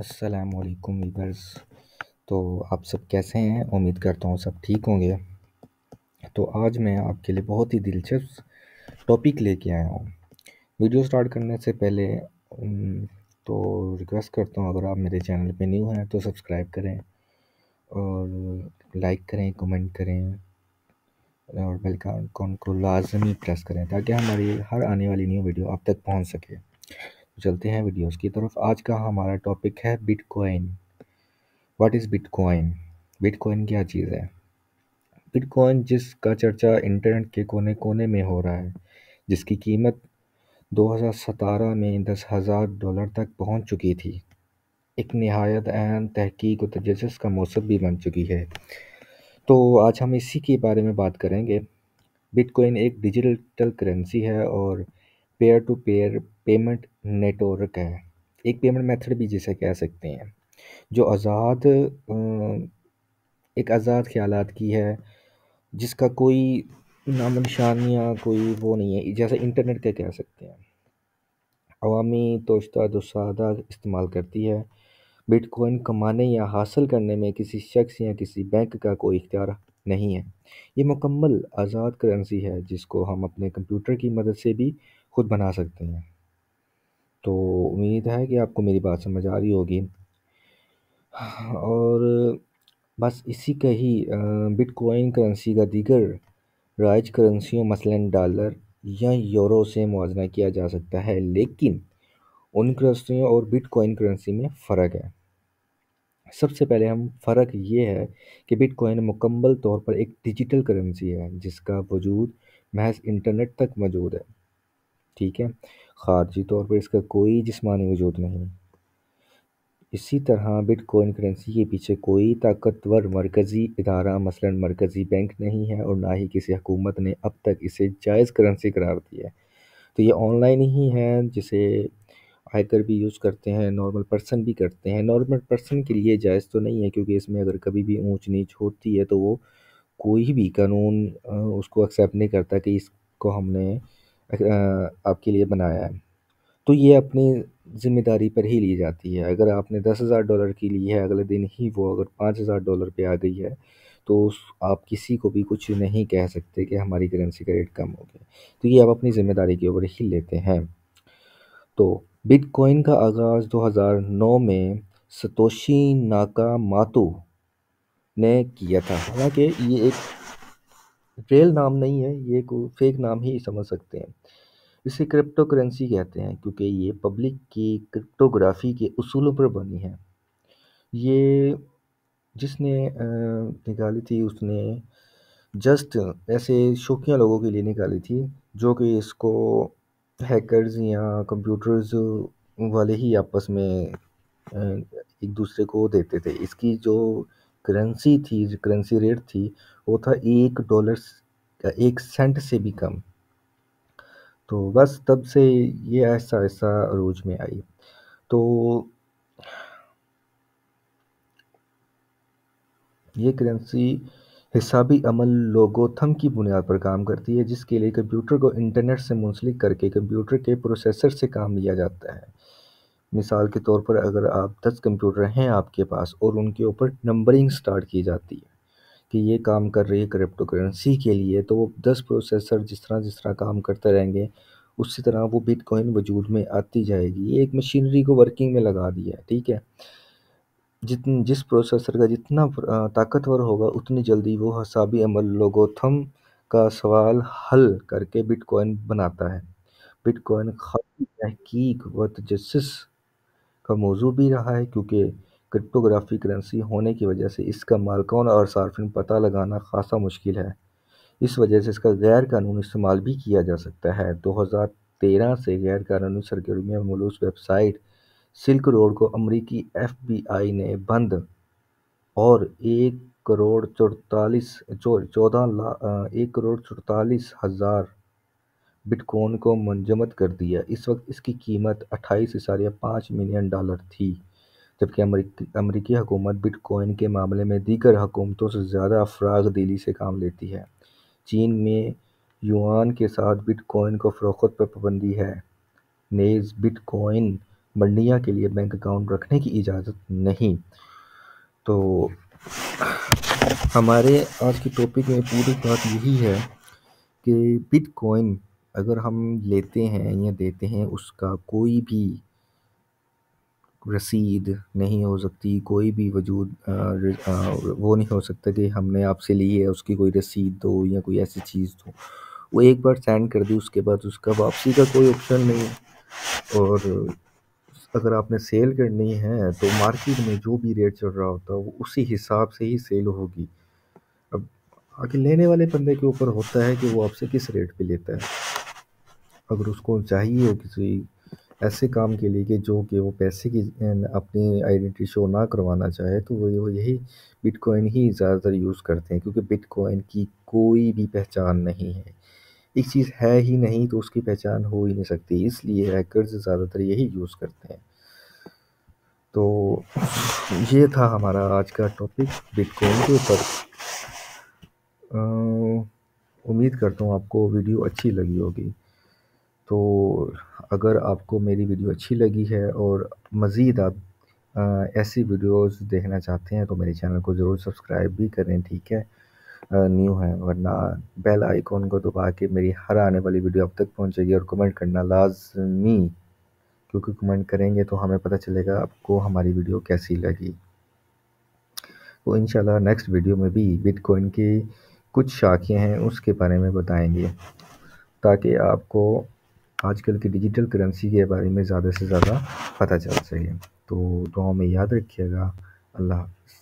असलकुम वीबर्स तो आप सब कैसे हैं उम्मीद करता हूँ सब ठीक होंगे तो आज मैं आपके लिए बहुत ही दिलचस्प टॉपिक लेके आया हूँ वीडियो स्टार्ट करने से पहले तो रिक्वेस्ट करता हूँ अगर आप मेरे चैनल पे न्यू हैं तो सब्सक्राइब करें और लाइक करें कमेंट करें और बेल का आइकॉन को लाजमी प्रेस करें ताकि हमारी हर आने वाली न्यू वीडियो आप तक पहुँच सके चलते हैं वीडियोस की तरफ आज का हमारा टॉपिक है bitcoin what is bitcoin bitcoin क्या चीज़ है बिटकॉइन जिसका चर्चा इंटरनेट के कोने कोने में हो रहा है जिसकी कीमत 2017 में दस हज़ार डॉलर तक पहुंच चुकी थी एक नहायत अहम तहकीक और तजस का मौसम भी बन चुकी है तो आज हम इसी के बारे में बात करेंगे बिटकॉइन एक डिजिटल करेंसी है और peer to peer payment network है एक पेमेंट मेथड भी जिसे कह सकते हैं जो आज़ाद एक आज़ाद ख्याल की है जिसका कोई नाम निशान या कोई वो नहीं है जैसे इंटरनेट का कह सकते हैं अवामी तोशता इस्तेमाल करती है बिटकॉइन कमाने या हासिल करने में किसी शख्स या किसी बैंक का कोई इख्तियार नहीं है ये मुकम्मल आज़ाद करेंसी है जिसको हम अपने कंप्यूटर की मदद से भी खुद बना सकते हैं तो उम्मीद है कि आपको मेरी बात समझ आ रही होगी और बस इसी का ही बिटकॉइन करेंसी का दीगर राइज करेंसियों मसलन डॉलर या यूरो से मुजना किया जा सकता है लेकिन उन करेंसियों और बिटकॉइन करेंसी में फ़र्क है सबसे पहले हम फ़र्क ये है कि बिटकॉइन मुकम्मल तौर पर एक डिजिटल करेंसी है जिसका वजूद महज इंटरनेट तक मौजूद है ठीक है ख़ारजी तौर पर इसका कोई जिसमानी वजूद नहीं इसी तरह बिटकॉइन करेंसी के पीछे कोई ताकतवर मरकज़ी इदारा मसलन मरकज़ी बैंक नहीं है और ना ही किसी हकूमत ने अब तक इसे जायज़ करेंसी करार दी है तो ये ऑनलाइन ही है जिसे हैकर भी यूज़ करते हैं नॉर्मल पर्सन भी करते हैं नॉर्मल पर्सन के लिए जायज़ तो नहीं है क्योंकि इसमें अगर कभी भी ऊँच नीच होती है तो वो कोई भी कानून उसको एक्सेप्ट नहीं करता कि इसको हमने आपके लिए बनाया है तो ये अपनी ज़िम्मेदारी पर ही ली जाती है अगर आपने दस हज़ार डॉलर की ली है अगले दिन ही वो अगर पाँच हज़ार डॉलर पे आ गई है तो आप किसी को भी कुछ नहीं कह सकते कि हमारी करेंसी का रेट कम हो गया तो ये आप अपनी ज़िम्मेदारी के ऊपर ही लेते हैं तो बिटकॉइन का आगाज़ 2009 में सतोशी नाकामातो ने किया था हालांकि ये एक रियल नाम नहीं है ये को फेक नाम ही समझ सकते हैं इसे क्रिप्टो करेंसी कहते हैं क्योंकि ये पब्लिक की क्रिप्टोग्राफी के उसूलों पर बनी है ये जिसने निकाली थी उसने जस्ट ऐसे शौकिया लोगों के लिए निकाली थी जो कि इसको हैकर्स या कंप्यूटर्स वाले ही आपस में एक दूसरे को देते थे इसकी जो करेंसी थी जो करेंसी रेट थी वो था एक डॉलर एक सेंट से भी कम तो बस तब से ये ऐसा ऐसा रोज में आई तो ये करेंसी हिसाबी अमल लोगोथम की बुनियाद पर काम करती है जिसके लिए कंप्यूटर को इंटरनेट से मुंसलिक करके कंप्यूटर के प्रोसेसर से काम लिया जाता है मिसाल के तौर पर अगर आप दस कंप्यूटर हैं आपके पास और उनके ऊपर नंबरिंग स्टार्ट की जाती है कि ये काम कर रही है क्रिप्टो करेंसी के लिए तो वो दस प्रोसेसर जिस तरह जिस तरह काम करते रहेंगे उसी तरह वो बिटकॉइन वजूद में आती जाएगी ये एक मशीनरी को वर्किंग में लगा दिया है ठीक है जितन जिस प्रोसेसर का जितना ताकतवर होगा उतनी जल्दी वो हसाबी अमल लोगोथम का सवाल हल करके बिटकॉइन बनाता है बिटकॉइन खाली तहकीक व तजस का मौजू भी रहा है क्योंकि क्रिप्टोग्राफी करेंसी होने की वजह से इसका मालकान और सार्फिन पता लगाना खासा मुश्किल है इस वजह से इसका गैर कानूनी इस्तेमाल भी किया जा सकता है 2013 से गैर कानूनी में मलूस वेबसाइट सिल्क रोड को अमरीकी एफबीआई ने बंद और एक करोड़ चौतालीस चौदह लाख एक करोड़ चौतालीस हज़ार बिटकॉइन को मंजमद कर दिया इस वक्त इसकी कीमत अट्ठाईस इशारिया पाँच मिलियन डॉलर थी जबकि अमरीकी अमरीकी हुकूमत बिटकॉइन के मामले में दीगर हुकूमतों से ज़्यादा अफराग दिली से काम लेती है चीन में युआन के साथ बिटकॉइन को फ़रोख्त पर पाबंदी है नेज़ बिटकॉइन मंडिया के लिए बैंक अकाउंट रखने की इजाज़त नहीं तो हमारे आज के टॉपिक में पूरी बात यही है कि बिटकॉइन अगर हम लेते हैं या देते हैं उसका कोई भी रसीद नहीं हो सकती कोई भी वजूद वो नहीं हो सकता कि हमने आपसे ली है उसकी कोई रसीद दो या कोई ऐसी चीज़ दो वो एक बार सेंड कर दी उसके बाद उसका वापसी का कोई ऑप्शन नहीं और अगर आपने सेल करनी है तो मार्केट में जो भी रेट चल रहा होता है वो उसी हिसाब से ही सेल होगी अब आगे लेने वाले बंदे के ऊपर होता है कि वो आपसे किस रेट पे लेता है अगर उसको चाहिए हो किसी ऐसे काम के लिए कि जो कि वो पैसे की अपनी आइडेंटिटी शो ना करवाना चाहे तो वो यही बिटकॉइन ही ज़्यादातर यूज़ करते हैं क्योंकि बिटकॉइन की कोई भी पहचान नहीं है एक चीज़ है ही नहीं तो उसकी पहचान हो ही नहीं सकती इसलिए हैकर्स ज़्यादातर यही यूज़ करते हैं तो ये था हमारा आज का टॉपिक बिटकॉइन के ऊपर उम्मीद करता हूँ आपको वीडियो अच्छी लगी होगी तो अगर आपको मेरी वीडियो अच्छी लगी है और मज़ीद आप ऐसी वीडियोस देखना चाहते हैं तो मेरे चैनल को ज़रूर सब्सक्राइब भी करें ठीक है न्यू है वरना बेल आइकॉन को दबा के मेरी हर आने वाली वीडियो अब तक पहुंचेगी और कमेंट करना लाजमी क्योंकि कमेंट करेंगे तो हमें पता चलेगा आपको हमारी वीडियो कैसी लगी तो इन नेक्स्ट वीडियो में भी बिटकॉइन की कुछ शाखें हैं उसके बारे में बताएंगे ताकि आपको आजकल की डिजिटल करेंसी के बारे में ज़्यादा से ज़्यादा पता चल सके तो दुआ में याद रखिएगा अल्लाह हाफ